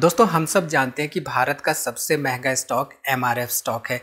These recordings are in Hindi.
दोस्तों हम सब जानते हैं कि भारत का सबसे महंगा स्टॉक एम स्टॉक है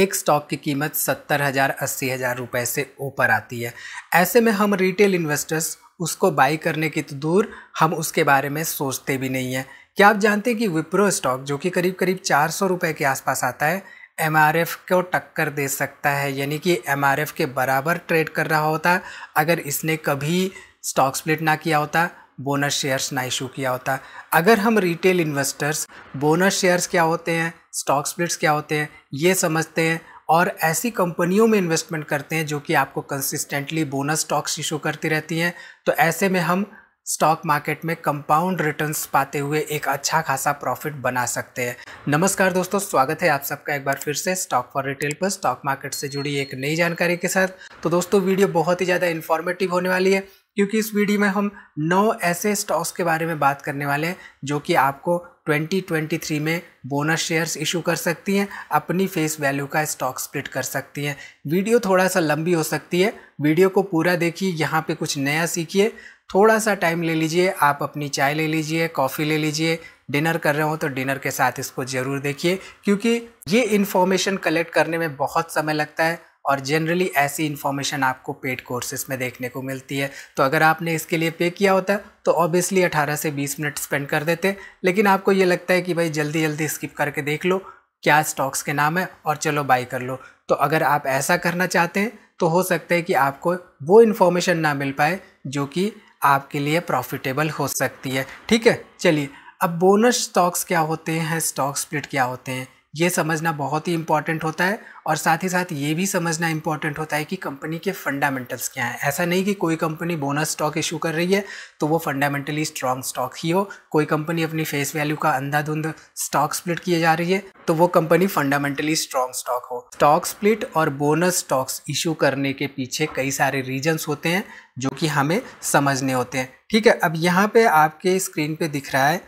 एक स्टॉक की कीमत सत्तर हज़ार अस्सी हज़ार रुपये से ऊपर आती है ऐसे में हम रिटेल इन्वेस्टर्स उसको बाई करने की तो दूर हम उसके बारे में सोचते भी नहीं हैं क्या आप जानते हैं कि विप्रो स्टॉक जो कि करीब करीब चार सौ रुपये के आसपास आता है एम आर एफ को टक्कर दे सकता है यानी कि एम आर एफ के बराबर ट्रेड कर रहा होता अगर इसने कभी स्टॉक स्प्लिट ना किया होता बोनस शेयर्स ना इशू किया होता अगर हम रिटेल इन्वेस्टर्स बोनस शेयर्स क्या होते हैं स्टॉक स्प्लिट्स क्या होते हैं ये समझते हैं और ऐसी कंपनियों में इन्वेस्टमेंट करते हैं जो कि आपको कंसिस्टेंटली बोनस स्टॉक्स इशू करती रहती हैं तो ऐसे में हम स्टॉक मार्केट में कंपाउंड रिटर्न्स पाते हुए एक अच्छा खासा प्रॉफिट बना सकते हैं नमस्कार दोस्तों स्वागत है आप सबका एक बार फिर से स्टॉक फॉर रिटेल पर स्टॉक मार्केट से जुड़ी एक नई जानकारी के साथ तो दोस्तों वीडियो बहुत ही ज़्यादा इन्फॉर्मेटिव होने वाली है क्योंकि इस वीडियो में हम नौ ऐसे स्टॉक्स के बारे में बात करने वाले हैं जो कि आपको 2023 में बोनस शेयर्स इशू कर सकती हैं अपनी फेस वैल्यू का स्टॉक स्प्लिट कर सकती हैं वीडियो थोड़ा सा लंबी हो सकती है वीडियो को पूरा देखिए यहाँ पे कुछ नया सीखिए थोड़ा सा टाइम ले लीजिए आप अपनी चाय ले लीजिए कॉफ़ी ले लीजिए डिनर कर रहे हो तो डिनर के साथ इसको ज़रूर देखिए क्योंकि ये इन्फॉर्मेशन कलेक्ट करने में बहुत समय लगता है और जनरली ऐसी इन्फॉर्मेशन आपको पेड कोर्सेज में देखने को मिलती है तो अगर आपने इसके लिए पे किया होता तो ऑब्वियसली 18 से 20 मिनट स्पेंड कर देते लेकिन आपको ये लगता है कि भाई जल्दी जल्दी स्किप करके देख लो क्या स्टॉक्स के नाम है और चलो बाई कर लो तो अगर आप ऐसा करना चाहते हैं तो हो सकता है कि आपको वो इन्फॉर्मेशन ना मिल पाए जो कि आपके लिए प्रॉफिटेबल हो सकती है ठीक है चलिए अब बोनस स्टॉक्स क्या होते हैं स्टॉक स्प्लिट क्या होते हैं ये समझना बहुत ही इंपॉर्टेंट होता है और साथ ही साथ ये भी समझना इंपॉर्टेंट होता है कि कंपनी के फंडामेंटल्स क्या हैं ऐसा नहीं कि कोई कंपनी बोनस स्टॉक इशू कर रही है तो वो फंडामेंटली स्ट्रॉन्ग स्टॉक ही हो कोई कंपनी अपनी फेस वैल्यू का अंधाधुंध स्टॉक स्प्लिट किए जा रही है तो वो कंपनी फंडामेंटली स्ट्रॉन्ग स्टॉक हो स्टॉक स्प्लिट और बोनस स्टॉक्स इशू करने के पीछे कई सारे रीजन्स होते हैं जो कि हमें समझने होते हैं ठीक है अब यहाँ पर आपके स्क्रीन पर दिख रहा है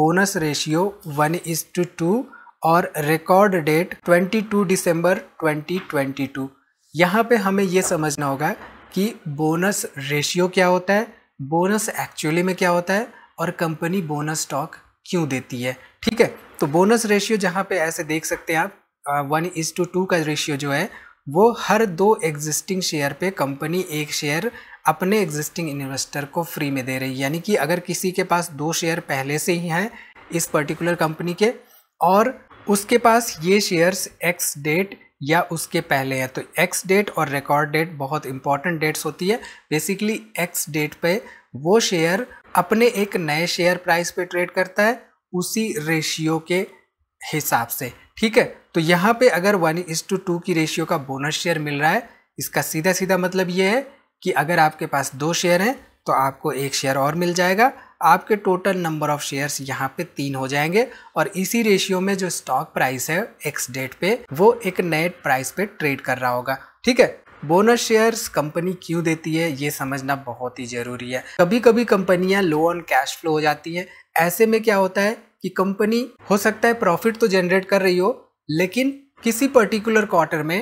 bonus ratio one is to two two record date 22 दिसंबर 2022 यहाँ पे हमें ये समझना होगा कि बोनस रेशियो क्या होता है बोनस एक्चुअली में क्या होता है और कंपनी बोनस स्टॉक क्यों देती है ठीक है तो बोनस रेशियो जहाँ पे ऐसे देख सकते हैं आप one is to two two ratio जो है वो हर दो एग्जिस्टिंग शेयर पे कंपनी एक शेयर अपने एग्जिस्टिंग इन्वेस्टर को फ्री में दे रही है यानी कि अगर किसी के पास दो शेयर पहले से ही हैं इस पर्टिकुलर कंपनी के और उसके पास ये शेयर्स एक्स डेट या उसके पहले है तो एक्स डेट और रिकॉर्ड डेट बहुत इंपॉर्टेंट डेट्स होती है बेसिकली एक्स डेट पे वो शेयर अपने एक नए शेयर प्राइस पे ट्रेड करता है उसी रेशियो के हिसाब से ठीक है तो यहाँ पे अगर वन इज टू टू की रेशियो का बोनस शेयर मिल रहा है इसका सीधा सीधा मतलब ये है कि अगर आपके पास दो शेयर हैं तो आपको एक शेयर और मिल जाएगा आपके टोटल नंबर ऑफ शेयर्स यहाँ पे तीन हो जाएंगे और इसी रेशियो में जो स्टॉक प्राइस है एक्स डेट पे वो एक नए प्राइस पे ट्रेड कर रहा होगा ठीक है बोनस शेयर्स कंपनी क्यों देती है ये समझना बहुत ही ज़रूरी है कभी कभी कंपनियां लो ऑन कैश फ्लो हो जाती हैं ऐसे में क्या होता है कि कंपनी हो सकता है प्रॉफिट तो जनरेट कर रही हो लेकिन किसी पर्टिकुलर क्वार्टर में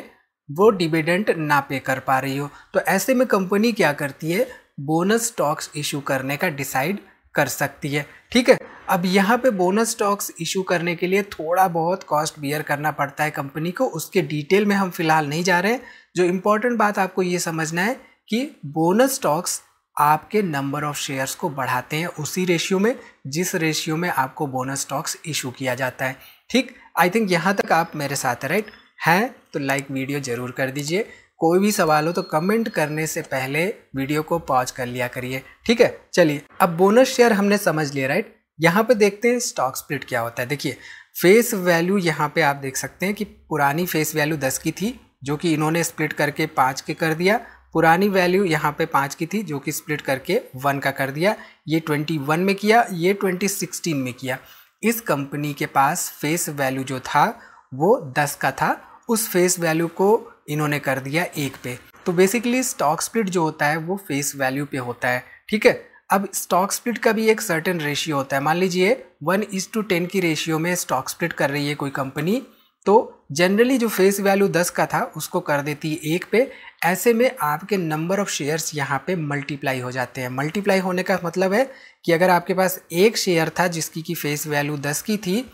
वो डिविडेंट ना पे कर पा रही हो तो ऐसे में कंपनी क्या करती है बोनस स्टॉक्स इशू करने का डिसाइड कर सकती है ठीक है अब यहाँ पे बोनस स्टॉक्स इशू करने के लिए थोड़ा बहुत कॉस्ट बियर करना पड़ता है कंपनी को उसके डिटेल में हम फिलहाल नहीं जा रहे जो इम्पोर्टेंट बात आपको ये समझना है कि बोनस स्टॉक्स आपके नंबर ऑफ शेयर्स को बढ़ाते हैं उसी रेशियो में जिस रेशियो में आपको बोनस स्टॉक्स इशू किया जाता है ठीक आई थिंक यहाँ तक आप मेरे साथ राइट हैं तो लाइक वीडियो ज़रूर कर दीजिए कोई भी सवाल हो तो कमेंट करने से पहले वीडियो को पॉज कर लिया करिए ठीक है चलिए अब बोनस शेयर हमने समझ लिया राइट यहाँ पे देखते हैं स्टॉक स्प्लिट क्या होता है देखिए फेस वैल्यू यहाँ पे आप देख सकते हैं कि पुरानी फेस वैल्यू दस की थी जो कि इन्होंने स्प्लिट करके पाँच के कर दिया पुरानी वैल्यू यहाँ पे पाँच की थी जो कि स्प्लिट करके वन का कर दिया ये ट्वेंटी वन में किया ये ट्वेंटी सिक्सटीन में किया इस कंपनी के पास फेस वैल्यू जो था वो दस का था उस फेस वैल्यू को इन्होंने कर दिया एक पे तो बेसिकली स्टॉक स्प्लिट जो होता है वो फेस वैल्यू पे होता है ठीक है अब स्टॉक स्प्लिट का भी एक सर्टेन रेशियो होता है मान लीजिए वन इज टू टेन की रेशियो में स्टॉक स्प्लिट कर रही है कोई कंपनी तो जनरली जो फेस वैल्यू दस का था उसको कर देती है एक पे ऐसे में आपके नंबर ऑफ शेयर्स यहाँ पे मल्टीप्लाई हो जाते हैं मल्टीप्लाई होने का मतलब है कि अगर आपके पास एक शेयर था जिसकी की फेस वैल्यू दस की थी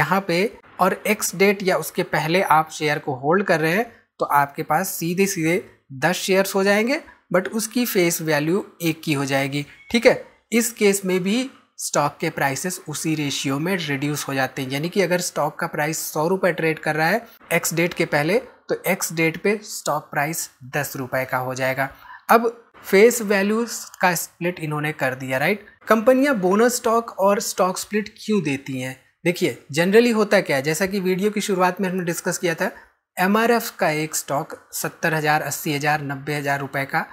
यहाँ पे और एक्स डेट या उसके पहले आप शेयर को होल्ड कर रहे हैं तो आपके पास सीधे सीधे दस शेयर्स हो जाएंगे बट उसकी फेस वैल्यू एक की हो जाएगी ठीक है इस केस में भी स्टॉक के प्राइसेस उसी रेशियो में रिड्यूस हो जाते हैं यानी कि अगर स्टॉक का प्राइस सौ रुपये ट्रेड कर रहा है एक्स डेट के पहले तो एक्स डेट पे स्टॉक प्राइस दस रुपये का हो जाएगा अब फेस वैल्यू का स्प्लिट इन्होंने कर दिया राइट कंपनियां बोनस स्टॉक और स्टॉक स्प्लिट क्यों देती हैं देखिए जनरली होता क्या है जैसा कि वीडियो की शुरुआत में हमने डिस्कस किया था एम का एक स्टॉक सत्तर हज़ार अस्सी हज़ार नब्बे हज़ार रुपये का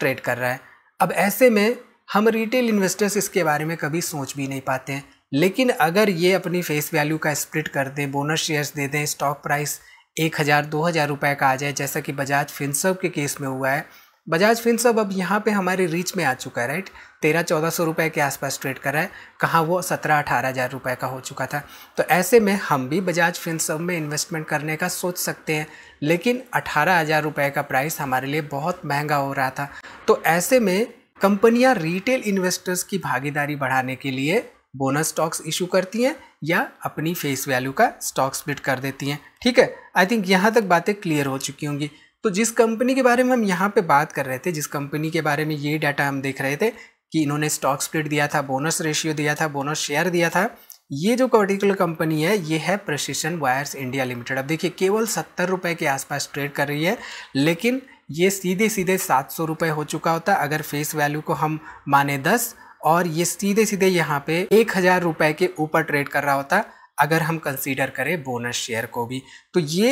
ट्रेड कर रहा है अब ऐसे में हम रिटेल इन्वेस्टर्स इसके बारे में कभी सोच भी नहीं पाते हैं लेकिन अगर ये अपनी फेस वैल्यू का स्प्लिट कर दें बोनस शेयर्स दे दें स्टॉक प्राइस एक हज़ार दो हज़ार रुपये का आ जाए जैसा कि बजाज फिनसव के केस में हुआ है बजाज फिल्स अब अब यहाँ पे हमारे रीच में आ चुका है राइट तेरह चौदह सौ रुपये के आसपास ट्रेड कर रहा है कहाँ वो सत्रह अठारह हज़ार रुपये का हो चुका था तो ऐसे में हम भी बजाज फिनसब में इन्वेस्टमेंट करने का सोच सकते हैं लेकिन अठारह हज़ार रुपये का प्राइस हमारे लिए बहुत महंगा हो रहा था तो ऐसे में कंपनियाँ रिटेल इन्वेस्टर्स की भागीदारी बढ़ाने के लिए बोनस स्टॉक्स इशू करती हैं या अपनी फेस वैल्यू का स्टॉक स्प्लिट कर देती हैं ठीक है आई थिंक यहाँ तक बातें क्लियर हो चुकी होंगी तो जिस कंपनी के बारे में हम यहाँ पे बात कर रहे थे जिस कंपनी के बारे में ये डाटा हम देख रहे थे कि इन्होंने स्टॉक स्प्लिट दिया था बोनस रेशियो दिया था बोनस शेयर दिया था ये जो पर्टिकुलर कंपनी है ये है प्रशिशन वायर्स इंडिया लिमिटेड अब देखिए केवल सत्तर रुपये के आसपास ट्रेड कर रही है लेकिन ये सीधे सीधे सात सौ रुपये हो चुका होता अगर फेस वैल्यू को हम माने दस और ये सीधे सीधे यहाँ पे एक हज़ार रुपये के ऊपर ट्रेड कर रहा होता अगर हम कंसीडर करें बोनस शेयर को भी तो ये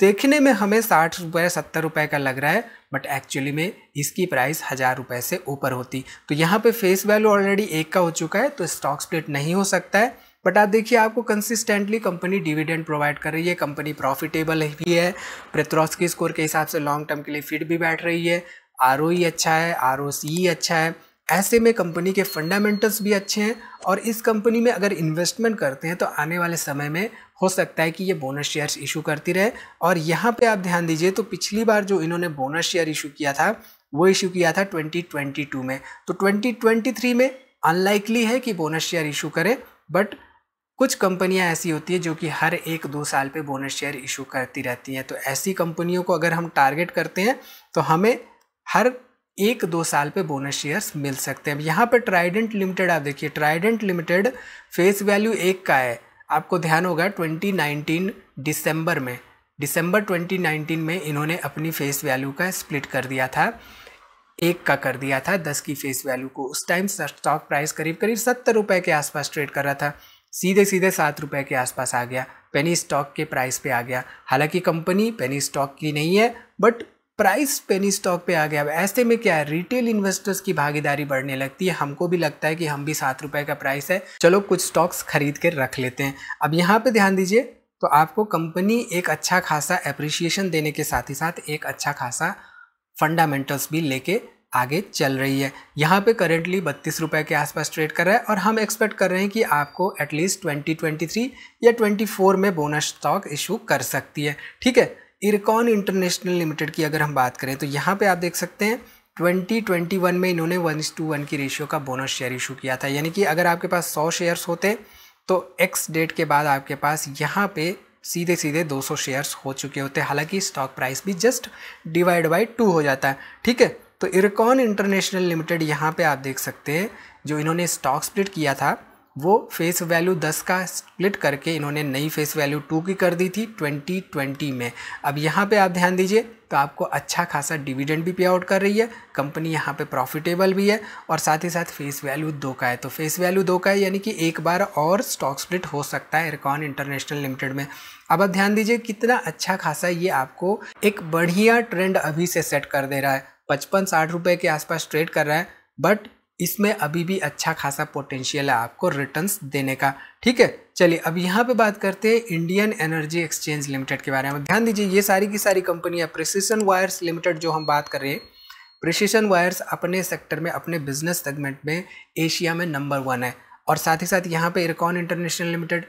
देखने में हमें साठ रुपये सत्तर रुपये का लग रहा है बट एक्चुअली में इसकी प्राइस हज़ार रुपये से ऊपर होती तो यहाँ पे फेस वैल्यू ऑलरेडी एक का हो चुका है तो स्टॉक स्प्लिट नहीं हो सकता है बट आप देखिए आपको कंसिस्टेंटली कंपनी डिविडेंड प्रोवाइड कर रही है कंपनी प्रॉफिटेबल भी है के स्कोर के हिसाब से लॉन्ग टर्म के लिए फिट भी बैठ रही है आर e अच्छा है आर e अच्छा है ऐसे में कंपनी के फंडामेंटल्स भी अच्छे हैं और इस कंपनी में अगर इन्वेस्टमेंट करते हैं तो आने वाले समय में हो सकता है कि ये बोनस शेयर्स इशू करती रहे और यहाँ पे आप ध्यान दीजिए तो पिछली बार जो इन्होंने बोनस शेयर इशू किया था वो इशू किया था 2022 में तो 2023 में अनलाइकली है कि बोनस शेयर इशू करें बट कुछ कंपनियां ऐसी होती है जो कि हर एक दो साल पे बोनस शेयर इशू करती रहती हैं तो ऐसी कंपनियों को अगर हम टारगेट करते हैं तो हमें हर एक दो साल पे बोनस शेयर्स मिल सकते हैं अब यहाँ पर ट्राइडेंट लिमिटेड आप देखिए ट्राइडेंट लिमिटेड फेस वैल्यू एक का है आपको ध्यान होगा 2019 दिसंबर में दिसंबर 2019 में इन्होंने अपनी फेस वैल्यू का स्प्लिट कर दिया था एक का कर दिया था दस की फेस वैल्यू को उस टाइम स्टॉक प्राइस करीब करीब सत्तर रुपये के आसपास ट्रेड कर रहा था सीधे सीधे सात रुपये के आसपास आ गया पेनी स्टॉक के प्राइस पे आ गया हालांकि कंपनी पेनी स्टॉक की नहीं है बट प्राइस पेनी स्टॉक पे आ गया अब ऐसे में क्या है रिटेल इन्वेस्टर्स की भागीदारी बढ़ने लगती है हमको भी लगता है कि हम भी सात रुपए का प्राइस है चलो कुछ स्टॉक्स खरीद कर रख लेते हैं अब यहाँ पे ध्यान दीजिए तो आपको कंपनी एक अच्छा खासा अप्रिशिएशन देने के साथ ही साथ एक अच्छा खासा फंडामेंटल्स भी लेके आगे चल रही है यहाँ पे करेंटली बत्तीस रुपये के आसपास ट्रेड कर रहा है और हम एक्सपेक्ट कर रहे हैं कि आपको एटलीस्ट 2023 या 24 में बोनस स्टॉक इशू कर सकती है ठीक है इरकॉन इंटरनेशनल लिमिटेड की अगर हम बात करें तो यहाँ पे आप देख सकते हैं 2021 में इन्होंने वन टू वन की रेशियो का बोनस शेयर इशू किया था यानी कि अगर आपके पास 100 शेयर्स होते तो एक्स डेट के बाद आपके पास यहाँ पे सीधे सीधे 200 शेयर्स हो चुके होते हालांकि स्टॉक प्राइस भी जस्ट डिवाइड बाई टू हो जाता है ठीक है तो इरकॉन इंटरनेशनल लिमिटेड यहाँ पर आप देख सकते हैं जो इन्होंने स्टॉक स्प्लिट किया था वो फेस वैल्यू 10 का स्प्लिट करके इन्होंने नई फेस वैल्यू 2 की कर दी थी 2020 में अब यहाँ पे आप ध्यान दीजिए तो आपको अच्छा खासा डिविडेंड भी पे आउट कर रही है कंपनी यहाँ पे प्रॉफिटेबल भी है और साथ ही साथ फेस वैल्यू दो का है तो फेस वैल्यू दो का है यानी कि एक बार और स्टॉक स्प्लिट हो सकता है एरकॉन इंटरनेशनल लिमिटेड में अब आप ध्यान दीजिए कितना अच्छा खासा ये आपको एक बढ़िया ट्रेंड अभी से सेट कर दे रहा है पचपन साठ रुपये के आसपास ट्रेड कर रहा है बट इसमें अभी भी अच्छा खासा पोटेंशियल है आपको रिटर्न्स देने का ठीक है चलिए अब यहाँ पे बात करते हैं इंडियन एनर्जी एक्सचेंज लिमिटेड के बारे में ध्यान दीजिए ये सारी की सारी कंपनियाँ प्रिसिशन वायर्स लिमिटेड जो हम बात कर रहे हैं प्रिसीशन वायर्स अपने सेक्टर में अपने बिजनेस सेगमेंट में एशिया में नंबर वन है और साथ ही साथ यहाँ पर इरकॉन इंटरनेशनल लिमिटेड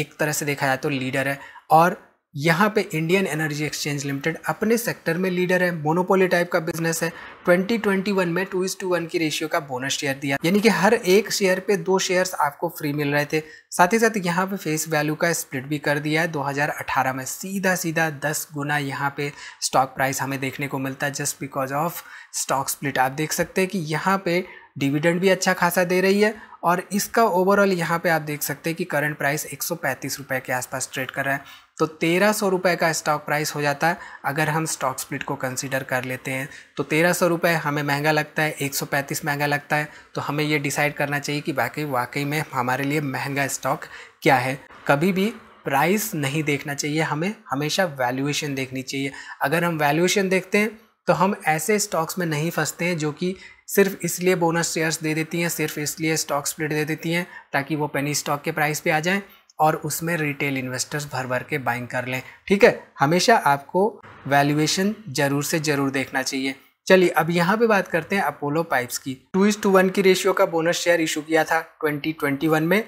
एक तरह से देखा जाए तो लीडर है और यहाँ पे इंडियन एनर्जी एक्सचेंज लिमिटेड अपने सेक्टर में लीडर है मोनोपोली टाइप का बिजनेस है 2021 में टू इज टू वन की रेशियो का बोनस शेयर दिया यानी कि हर एक शेयर पे दो शेयर्स आपको फ्री मिल रहे थे साथ ही साथ यहाँ पे फेस वैल्यू का स्प्लिट भी कर दिया है 2018 में सीधा सीधा दस गुना यहाँ पे स्टॉक प्राइस हमें देखने को मिलता है just because of stock split आप देख सकते हैं कि यहाँ पे डिविडेंड भी अच्छा खासा दे रही है और इसका ओवरऑल यहाँ पे आप देख सकते हैं कि करंट प्राइस एक सौ के आसपास ट्रेड कर रहा है तो तेरह सौ रुपये का स्टॉक प्राइस हो जाता है अगर हम स्टॉक स्प्लिट को कंसिडर कर लेते हैं तो तेरह सौ रुपये हमें महंगा लगता है एक सौ पैंतीस महंगा लगता है तो हमें ये डिसाइड करना चाहिए कि वाकई वाकई में हमारे लिए महंगा स्टॉक क्या है कभी भी प्राइस नहीं देखना चाहिए हमें हमेशा वैल्यूएशन देखनी चाहिए अगर हम वैल्यूएशन देखते हैं तो हम ऐसे स्टॉक्स में नहीं फंसते हैं जो कि सिर्फ इसलिए बोनस शेयर्स दे देती हैं सिर्फ इसलिए स्टॉक स्प्लिट दे देती हैं ताकि वो पेनी स्टॉक के प्राइस पे आ जाएं और उसमें रिटेल इन्वेस्टर्स भर भर के बाइंग कर लें ठीक है हमेशा आपको वैल्यूएशन ज़रूर से ज़रूर देखना चाहिए चलिए अब यहाँ पे बात करते हैं अपोलो पाइप्स की टू इज टू वन की रेशियो का बोनस शेयर इशू किया था 2021 में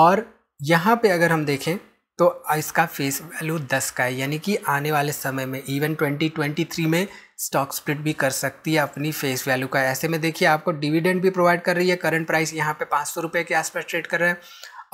और यहाँ पे अगर हम देखें तो इसका फेस वैल्यू 10 का है यानी कि आने वाले समय में इवन 2023 में स्टॉक स्प्लिट भी कर सकती है अपनी फेस वैल्यू का ऐसे में देखिए आपको डिविडेंड भी प्रोवाइड कर रही है करंट प्राइस यहाँ पे पाँच सौ रुपये के आसपास ट्रेड कर रहे हैं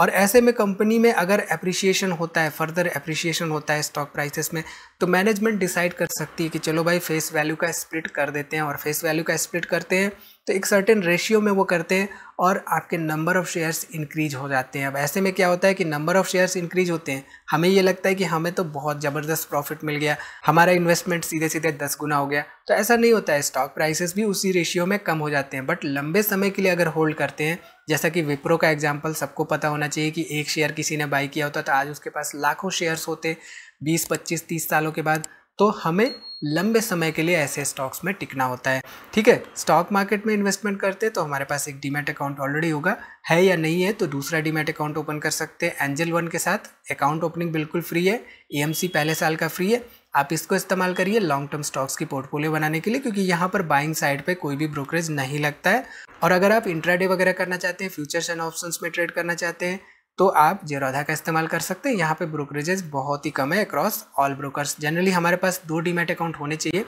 और ऐसे में कंपनी में अगर अप्रिशिएशन होता है फर्दर अप्रिशिएशन होता है स्टॉक प्राइसेस में तो मैनेजमेंट डिसाइड कर सकती है कि चलो भाई फेस वैल्यू का स्प्लिट कर देते हैं और फेस वैल्यू का स्प्लिट करते हैं तो एक सर्टेन रेशियो में वो करते हैं और आपके नंबर ऑफ़ शेयर्स इंक्रीज हो जाते हैं अब ऐसे में क्या होता है कि नंबर ऑफ़ शेयर्स इंक्रीज होते हैं हमें ये लगता है कि हमें तो बहुत ज़बरदस्त प्रॉफिट मिल गया हमारा इन्वेस्टमेंट सीधे सीधे दस गुना हो गया तो ऐसा नहीं होता है स्टॉक प्राइसेस भी उसी रेशियो में कम हो जाते हैं बट लंबे समय के लिए अगर होल्ड करते हैं जैसा कि विप्रो का एग्जाम्पल सबको पता होना चाहिए कि एक शेयर किसी ने बाई किया होता तो आज उसके पास लाखों शेयर्स होते बीस पच्चीस तीस सालों के बाद तो हमें लंबे समय के लिए ऐसे स्टॉक्स में टिकना होता है ठीक है स्टॉक मार्केट में इन्वेस्टमेंट करते हैं तो हमारे पास एक डीमेट अकाउंट ऑलरेडी होगा है या नहीं है तो दूसरा डीमेट अकाउंट ओपन कर सकते हैं एंजल वन के साथ अकाउंट ओपनिंग बिल्कुल फ्री है एएमसी पहले साल का फ्री है आप इसको इस्तेमाल करिए लॉन्ग टर्म स्टॉक्स की पोर्टफोलियो बनाने के लिए क्योंकि यहाँ पर बाइंग साइड पे कोई भी ब्रोकरेज नहीं लगता है और अगर आप इंट्राडे वगैरह करना चाहते हैं फ्यूचर्स एंड ऑप्शंस में ट्रेड करना चाहते हैं तो आप जेरोधा का इस्तेमाल कर सकते हैं यहाँ पे ब्रोकरेजेस बहुत ही कम है अक्रॉस ऑल ब्रोकर्स जनरली हमारे पास दो डीमेट अकाउंट होने चाहिए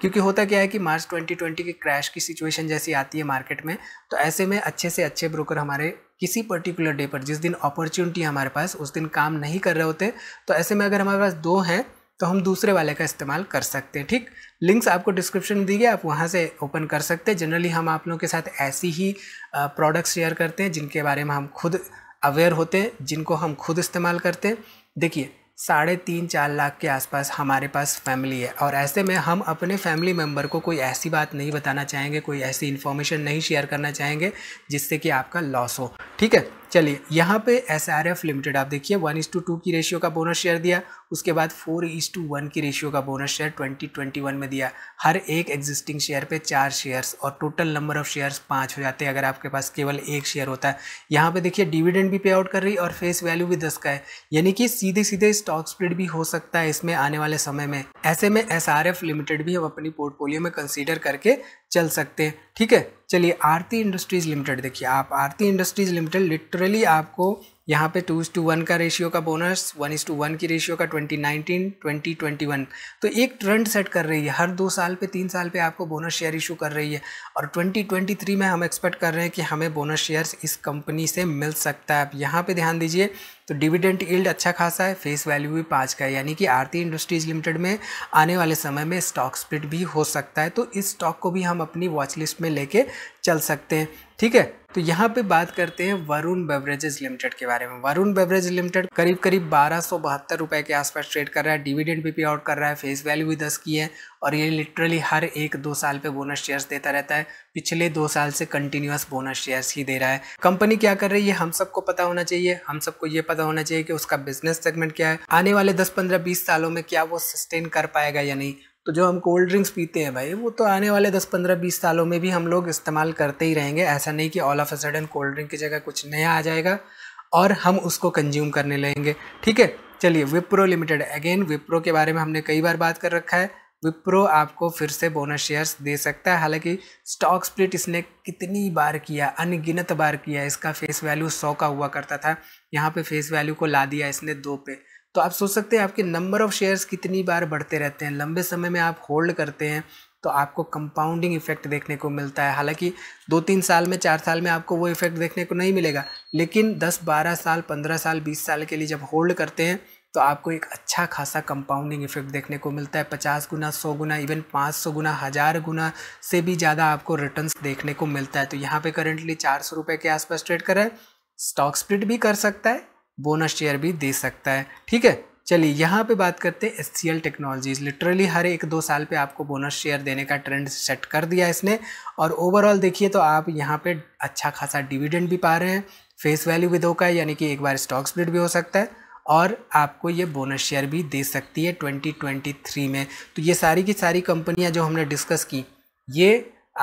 क्योंकि होता क्या है कि मार्च 2020 के क्रैश की सिचुएशन जैसी आती है मार्केट में तो ऐसे में अच्छे से अच्छे ब्रोकर हमारे किसी पर्टिकुलर डे पर जिस दिन अपॉर्चुनिटी हमारे पास उस दिन काम नहीं कर रहे होते तो ऐसे में अगर हमारे पास दो हैं तो हम दूसरे वाले का इस्तेमाल कर सकते हैं ठीक लिंक्स आपको डिस्क्रिप्शन दी गई आप वहाँ से ओपन कर सकते हैं जनरली हम आप लोगों के साथ ऐसी ही प्रोडक्ट्स शेयर करते हैं जिनके बारे में हम खुद अवेयर होते हैं जिनको हम खुद इस्तेमाल करते हैं देखिए साढ़े तीन चार लाख के आसपास हमारे पास फैमिली है और ऐसे में हम अपने फैमिली मेम्बर को कोई ऐसी बात नहीं बताना चाहेंगे कोई ऐसी इन्फॉर्मेशन नहीं शेयर करना चाहेंगे जिससे कि आपका लॉस हो ठीक है चलिए यहाँ पे एस आर एफ लिमिटेड आप देखिए वन इस टू टू की रेशियो का बोनस शेयर दिया उसके बाद फोर इस टू वन की रेशियो का bonus share twenty twenty one में दिया हर एक एग्जिस्टिंग शेयर पे चार शेयर्स और टोटल नंबर ऑफ शेयर्स पाँच हो जाते हैं अगर आपके पास केवल एक शेयर होता है यहाँ पे देखिए डिविडेंड भी पे आउट कर रही और फेस वैल्यू भी दस का है यानी कि सीधे सीधे स्टॉक स्प्लिट भी हो सकता है इसमें आने वाले समय में ऐसे में एस लिमिटेड भी हम अपनी पोर्टफोलियो में कंसिडर करके चल सकते हैं ठीक है चलिए आरती इंडस्ट्रीज़ लिमिटेड देखिए आप आरती इंडस्ट्रीज़ लिमिटेड लिटरली आपको यहाँ पे टू इज़ टू वन का रेशियो का bonus one is to one की रेशियो का twenty nineteen twenty twenty one तो एक ट्रेंड सेट कर रही है हर दो साल पे तीन साल पे आपको बोनस शेयर इशू कर रही है और ट्वेंटी ट्वेंटी थ्री में हम एक्सपेक्ट कर रहे हैं कि हमें बोनस शेयर्स इस कंपनी से मिल सकता है आप यहाँ पे ध्यान दीजिए तो डिविडेंट इल्ड अच्छा खासा है फेस वैल्यू भी पाँच का है यानी कि आरती इंडस्ट्रीज लिमिटेड में आने वाले समय में स्टॉक स्प्लिट भी हो सकता है तो इस स्टॉक को भी हम अपनी वॉच लिस्ट में लेके चल सकते हैं ठीक है तो यहाँ पे बात करते हैं वरुण बेवरेजेस लिमिटेड के बारे में वरुण बेवरेज लिमिटेड करीब करीब बारह सौ बहत्तर रुपए के आसपास ट्रेड कर रहा है डिविडेंड भी पे आउट कर रहा है फेस वैल्यू भी दस की है और ये लिटरली हर एक दो साल पे बोनस शेयर्स देता रहता है पिछले दो साल से कंटिन्यूस बोनस शेयर्स ही दे रहा है कंपनी क्या कर रही है हम सबको पता होना चाहिए हम सबको ये पता होना चाहिए कि उसका बिजनेस सेगमेंट क्या है आने वाले दस पंद्रह बीस सालों में क्या वो सस्टेन कर पाएगा या नहीं तो जो हम कोल्ड ड्रिंक्स पीते हैं भाई वो तो आने वाले दस पंद्रह बीस सालों में भी हम लोग इस्तेमाल करते ही रहेंगे ऐसा नहीं कि all of a sudden cold drink की जगह कुछ नया आ जाएगा और हम उसको कंज्यूम करने लगेंगे ठीक है चलिए विप्रो लिमिटेड अगेन विप्रो के बारे में हमने कई बार बात कर रखा है विप्रो आपको फिर से बोनस शेयर्स दे सकता है हालांकि स्टॉक स्प्लिट इसने कितनी बार किया अनगिनत बार किया इसका फेस वैल्यू सौ का हुआ करता था यहाँ पे फेस वैल्यू को ला दिया इसने दो पे तो आप सोच सकते हैं आपके नंबर ऑफ़ शेयर्स कितनी बार बढ़ते रहते हैं लंबे समय में आप होल्ड करते हैं तो आपको कंपाउंडिंग इफेक्ट देखने को मिलता है हालांकि दो तीन साल में चार साल में आपको वो इफेक्ट देखने को नहीं मिलेगा लेकिन दस बारह साल पंद्रह साल बीस साल के लिए जब होल्ड करते हैं तो आपको एक अच्छा खासा कंपाउंडिंग इफेक्ट देखने को मिलता है पचास गुना सौ गुना इवन पाँच सौ गुना हज़ार गुना से भी ज़्यादा आपको रिटर्न देखने को मिलता है तो यहाँ पर करेंटली चार सौ रुपये के आसपास ट्रेड करें स्टॉक स्प्लिट भी कर सकता है बोनस शेयर भी दे सकता है ठीक है चलिए यहाँ पे बात करते हैं S C L Technologies literally हर एक दो साल पे आपको बोनस शेयर देने का ट्रेंड सेट कर दिया इसने और ओवरऑल देखिए तो आप यहाँ पे अच्छा खासा डिविडेंड भी पा रहे हैं फेस वैल्यू भी धोखा है यानी कि एक बार स्टॉक स्प्लिट भी हो सकता है और आपको ये बोनस शेयर भी दे सकती है थ्री में तो ये सारी की सारी कंपनियाँ जो हमने डिस्कस की ये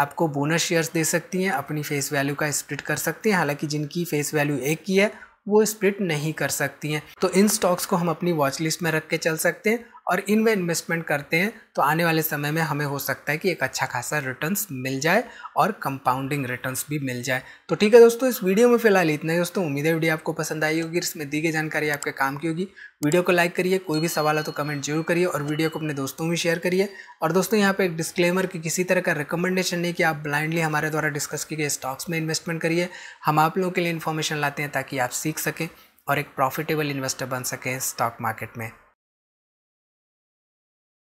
आपको बोनस शेयर्स दे सकती हैं अपनी फेस वैल्यू का स्प्लिट कर सकती हैं हालांकि जिनकी फेस वैल्यू एक की है वो स्प्लिट नहीं कर सकती हैं तो इन स्टॉक्स को हम अपनी वॉच लिस्ट में रख के चल सकते हैं और इनमें इन्वेस्टमेंट करते हैं तो आने वाले समय में हमें हो सकता है कि एक अच्छा खासा रिटर्न्स मिल जाए और कंपाउंडिंग रिटर्न्स भी मिल जाए तो ठीक है दोस्तों इस वीडियो में फिलहाल इतना ही दोस्तों उम्मीद है वीडियो आपको पसंद आई होगी इसमें दी गई जानकारी आपके काम की होगी वीडियो को लाइक करिए कोई भी सवाल हो तो कमेंट जरूर करिए और वीडियो को अपने दोस्तों में शेयर करिए और दोस्तों यहाँ पर एक डिस्क्लेमर की किसी तरह का रिकमेंडेशन नहीं कि आप ब्लाइंडली हमारे द्वारा डिस्कस किए गए स्टॉक्स में इन्वेस्टमेंट करिए हम आप लोगों के लिए इन्फॉर्मेशन लाते हैं ताकि आप सीख सकें और एक प्रॉफिटेबल इन्वेस्टर बन सकें स्टॉक मार्केट में